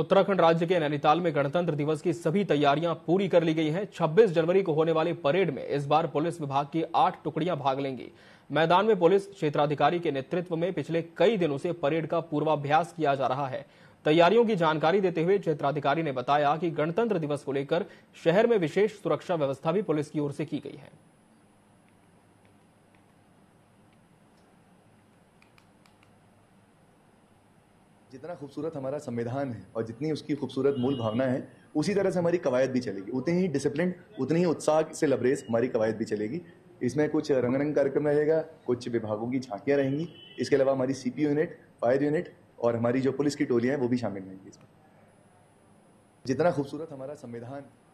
उत्तराखंड राज्य के नैनीताल में गणतंत्र दिवस की सभी तैयारियां पूरी कर ली गई हैं 26 जनवरी को होने वाली परेड में इस बार पुलिस विभाग की आठ टुकड़ियां भाग लेंगी मैदान में पुलिस क्षेत्राधिकारी के नेतृत्व में पिछले कई दिनों से परेड का पूर्वाभ्यास किया जा रहा है तैयारियों की जानकारी देते हुए क्षेत्राधिकारी ने बताया कि गणतंत्र दिवस को लेकर शहर में विशेष सुरक्षा व्यवस्था भी पुलिस की ओर से की गई है जितना खूबसूरत हमारा संविधान है और जितनी उसकी खूबसूरत मूल भावना है उसी तरह से हमारी कवायद भी चलेगी उतनी ही डिसिप्लिन उतनी ही उत्साह से लबरेज हमारी कवायद भी चलेगी इसमें कुछ रंग रंग कार्यक्रम रहेगा कुछ विभागों की झांकियाँ रहेंगी इसके अलावा हमारी सी यूनिट फायर यूनिट और हमारी जो पुलिस की टोलियाँ हैं वो भी शामिल रहेंगी इसमें जितना खूबसूरत हमारा संविधान